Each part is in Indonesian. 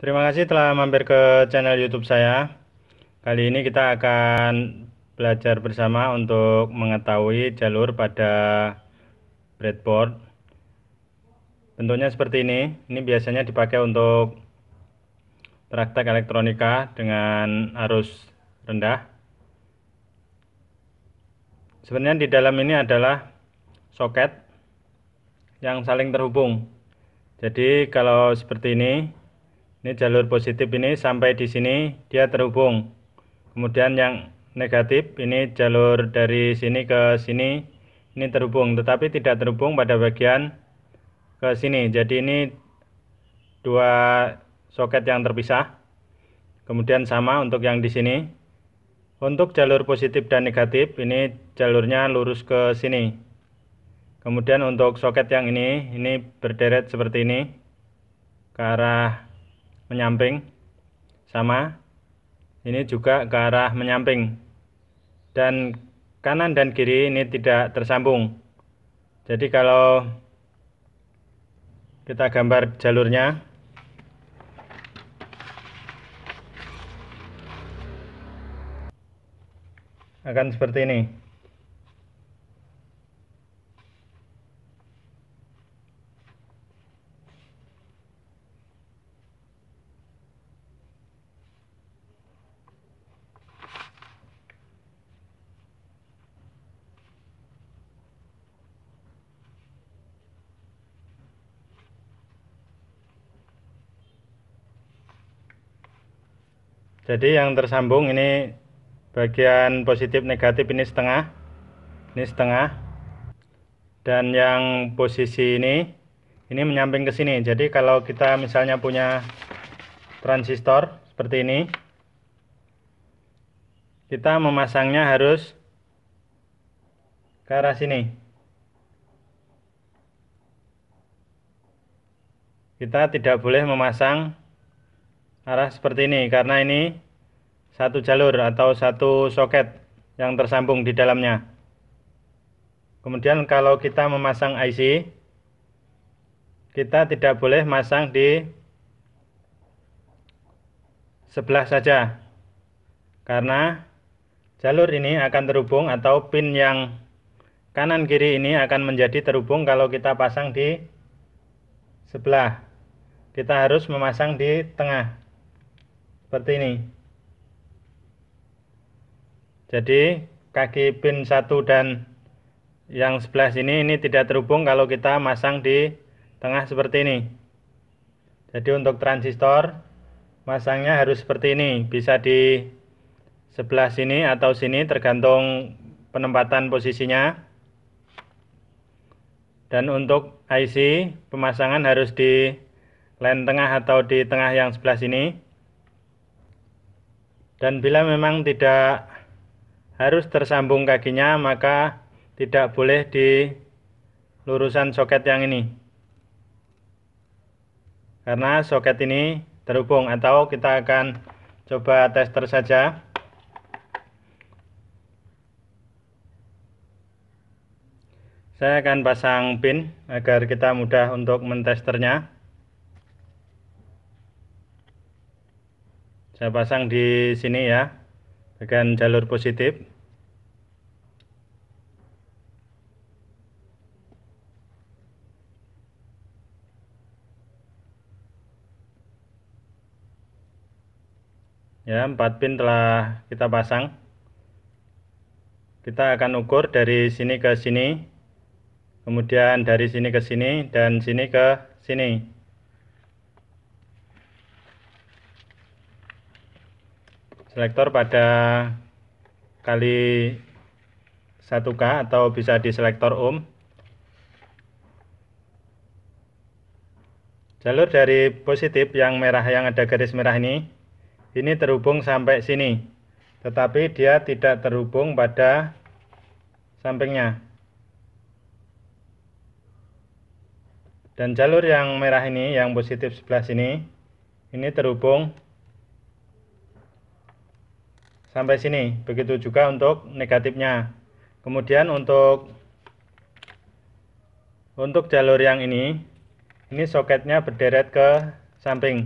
Terima kasih telah mampir ke channel YouTube saya. Kali ini kita akan belajar bersama untuk mengetahui jalur pada breadboard. Bentuknya seperti ini. Ini biasanya dipakai untuk praktek elektronika dengan arus rendah. Sebenarnya di dalam ini adalah soket yang saling terhubung. Jadi kalau seperti ini, ini jalur positif ini sampai di sini dia terhubung. Kemudian yang negatif ini jalur dari sini ke sini ini terhubung tetapi tidak terhubung pada bagian ke sini. Jadi ini dua soket yang terpisah. Kemudian sama untuk yang di sini. Untuk jalur positif dan negatif ini jalurnya lurus ke sini. Kemudian untuk soket yang ini, ini berderet seperti ini ke arah menyamping sama ini juga ke arah menyamping dan kanan dan kiri ini tidak tersambung jadi kalau kita gambar jalurnya akan seperti ini Jadi yang tersambung ini bagian positif negatif ini setengah. Ini setengah. Dan yang posisi ini ini menyamping ke sini. Jadi kalau kita misalnya punya transistor seperti ini kita memasangnya harus ke arah sini. Kita tidak boleh memasang arah seperti ini karena ini satu jalur atau satu soket yang tersambung di dalamnya. Kemudian kalau kita memasang IC, kita tidak boleh masang di sebelah saja. Karena jalur ini akan terhubung atau pin yang kanan kiri ini akan menjadi terhubung kalau kita pasang di sebelah. Kita harus memasang di tengah seperti ini jadi kaki pin 1 dan yang sebelah sini ini tidak terhubung kalau kita masang di tengah seperti ini jadi untuk transistor masangnya harus seperti ini bisa di sebelah sini atau sini tergantung penempatan posisinya dan untuk IC pemasangan harus di lain tengah atau di tengah yang sebelah sini dan bila memang tidak harus tersambung kakinya, maka tidak boleh di lurusan soket yang ini. Karena soket ini terhubung atau kita akan coba tester saja. Saya akan pasang pin agar kita mudah untuk mentesternya. saya pasang di sini ya bagian jalur positif ya empat pin telah kita pasang kita akan ukur dari sini ke sini kemudian dari sini ke sini dan sini ke sini selektor pada kali 1K atau bisa di selektor ohm. Jalur dari positif yang merah yang ada garis merah ini, ini terhubung sampai sini. Tetapi dia tidak terhubung pada sampingnya. Dan jalur yang merah ini, yang positif sebelah sini, ini terhubung sampai sini. Begitu juga untuk negatifnya. Kemudian untuk untuk jalur yang ini, ini soketnya berderet ke samping.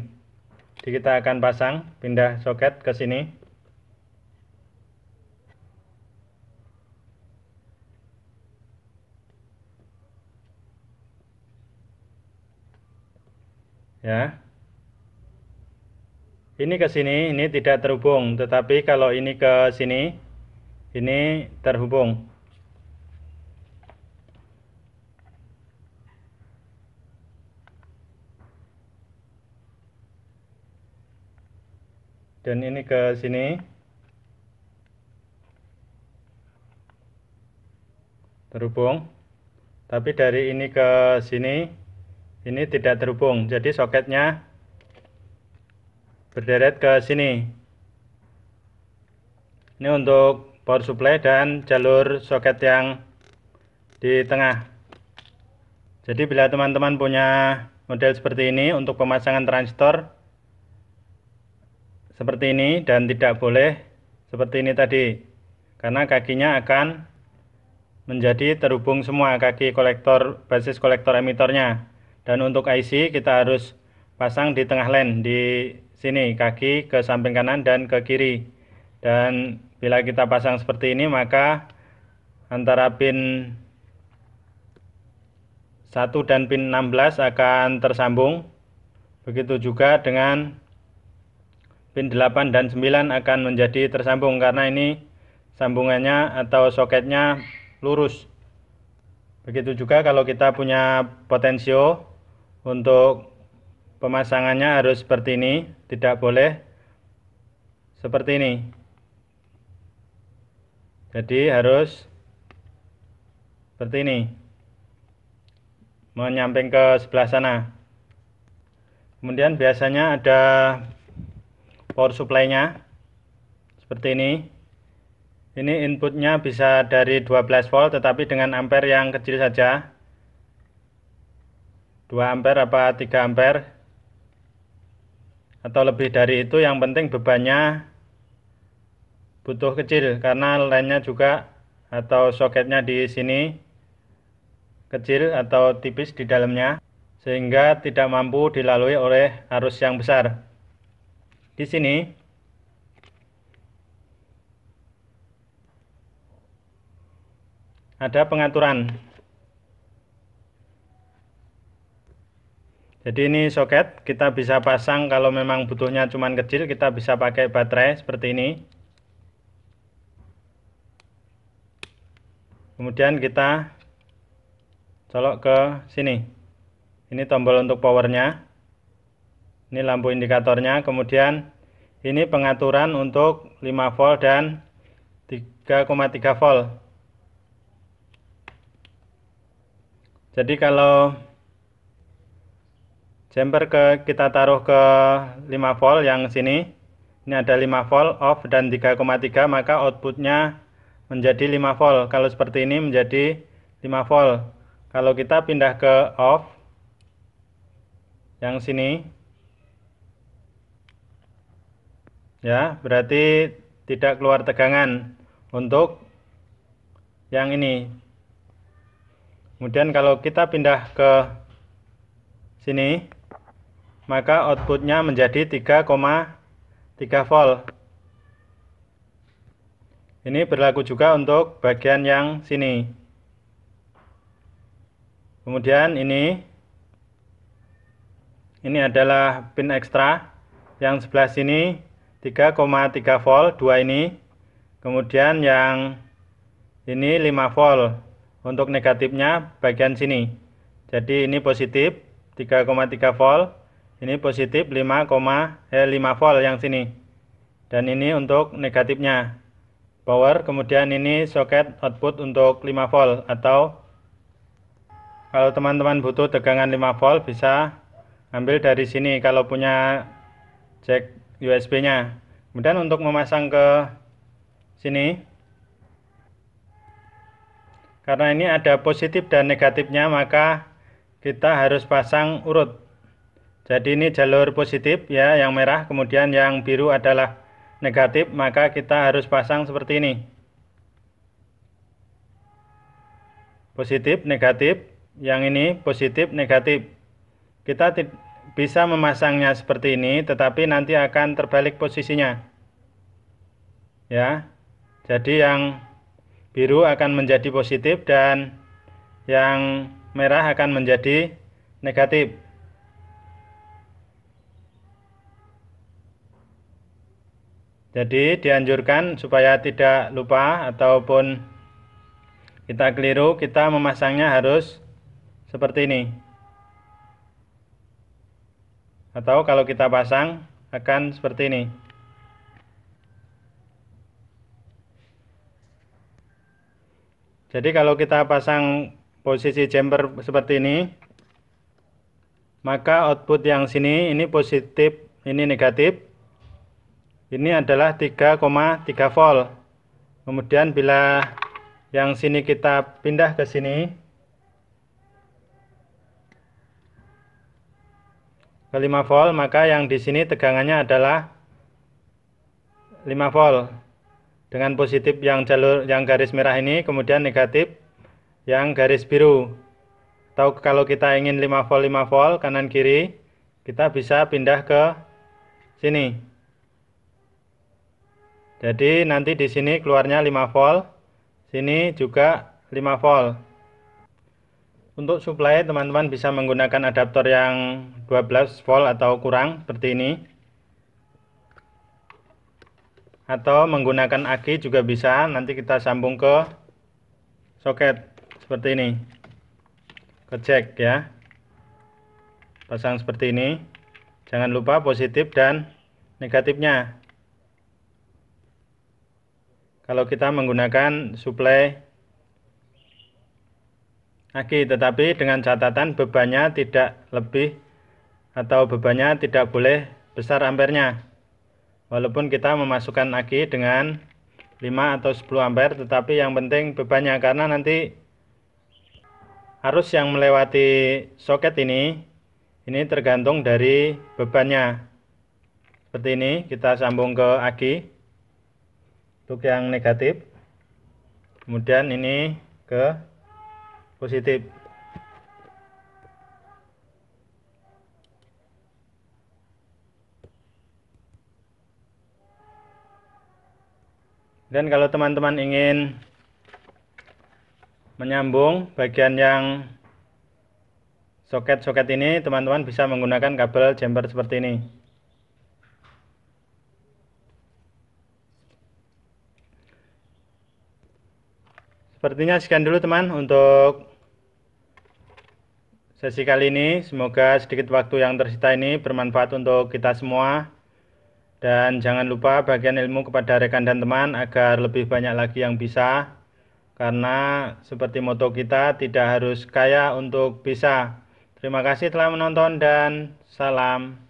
Jadi kita akan pasang pindah soket ke sini. Ya ini ke sini, ini tidak terhubung. Tetapi kalau ini ke sini, ini terhubung. Dan ini ke sini. Terhubung. Tapi dari ini ke sini, ini tidak terhubung. Jadi soketnya berderet ke sini ini untuk power supply dan jalur soket yang di tengah jadi bila teman-teman punya model seperti ini untuk pemasangan transistor seperti ini dan tidak boleh seperti ini tadi karena kakinya akan menjadi terhubung semua kaki kolektor basis kolektor emitornya dan untuk IC kita harus pasang di tengah len di sini kaki ke samping kanan dan ke kiri dan bila kita pasang seperti ini maka antara pin 1 dan pin 16 akan tersambung begitu juga dengan pin 8 dan 9 akan menjadi tersambung karena ini sambungannya atau soketnya lurus begitu juga kalau kita punya potensio untuk pemasangannya harus seperti ini, tidak boleh seperti ini. Jadi harus seperti ini. Menyamping ke sebelah sana. Kemudian biasanya ada power supply-nya seperti ini. Ini inputnya bisa dari 12 volt tetapi dengan ampere yang kecil saja. 2 ampere apa 3 ampere atau lebih dari itu yang penting bebannya butuh kecil karena lainnya juga atau soketnya di sini kecil atau tipis di dalamnya sehingga tidak mampu dilalui oleh arus yang besar. Di sini ada pengaturan jadi ini soket kita bisa pasang kalau memang butuhnya cuman kecil kita bisa pakai baterai seperti ini kemudian kita colok ke sini ini tombol untuk powernya ini lampu indikatornya kemudian ini pengaturan untuk 5 volt dan 3,3 volt jadi kalau Jumper ke kita taruh ke 5 volt yang sini. Ini ada 5 volt off dan 3,3 maka outputnya menjadi 5 volt. Kalau seperti ini menjadi 5 volt. Kalau kita pindah ke off yang sini ya, berarti tidak keluar tegangan untuk yang ini. Kemudian kalau kita pindah ke sini maka outputnya menjadi 3,3 volt. Ini berlaku juga untuk bagian yang sini. Kemudian ini, ini adalah pin ekstra. Yang sebelah sini 3,3 volt, dua ini. Kemudian yang ini 5 volt untuk negatifnya bagian sini. Jadi ini positif 3,3 volt ini positif 5, eh, 5 volt yang sini dan ini untuk negatifnya power kemudian ini soket output untuk 5 volt atau kalau teman-teman butuh tegangan 5 volt bisa ambil dari sini kalau punya jack USB nya kemudian untuk memasang ke sini karena ini ada positif dan negatifnya maka kita harus pasang urut jadi ini jalur positif ya yang merah kemudian yang biru adalah negatif maka kita harus pasang seperti ini. Positif, negatif, yang ini positif, negatif. Kita bisa memasangnya seperti ini tetapi nanti akan terbalik posisinya. Ya. Jadi yang biru akan menjadi positif dan yang merah akan menjadi negatif. Jadi dianjurkan supaya tidak lupa ataupun kita keliru, kita memasangnya harus seperti ini. Atau kalau kita pasang akan seperti ini. Jadi kalau kita pasang posisi chamber seperti ini, maka output yang sini ini positif, ini negatif, ini adalah 3,3 volt kemudian bila yang sini kita pindah ke sini ke 5 volt maka yang di sini tegangannya adalah 5 volt dengan positif yang jalur yang garis merah ini kemudian negatif yang garis biru atau kalau kita ingin 5 volt 5 volt kanan kiri kita bisa pindah ke sini jadi nanti di sini keluarnya 5 volt, sini juga 5 volt. Untuk supply teman-teman bisa menggunakan adaptor yang 12 volt atau kurang seperti ini. Atau menggunakan aki juga bisa, nanti kita sambung ke soket seperti ini. Ke jack ya. Pasang seperti ini. Jangan lupa positif dan negatifnya kalau kita menggunakan suplai aki tetapi dengan catatan bebannya tidak lebih atau bebannya tidak boleh besar ampernya walaupun kita memasukkan aki dengan 5 atau 10 ampere tetapi yang penting bebannya karena nanti arus yang melewati soket ini ini tergantung dari bebannya seperti ini kita sambung ke aki untuk yang negatif kemudian ini ke positif dan kalau teman-teman ingin menyambung bagian yang soket-soket ini teman-teman bisa menggunakan kabel jumper seperti ini Sepertinya sekian dulu teman untuk sesi kali ini. Semoga sedikit waktu yang tersita ini bermanfaat untuk kita semua. Dan jangan lupa bagian ilmu kepada rekan dan teman agar lebih banyak lagi yang bisa. Karena seperti moto kita tidak harus kaya untuk bisa. Terima kasih telah menonton dan salam.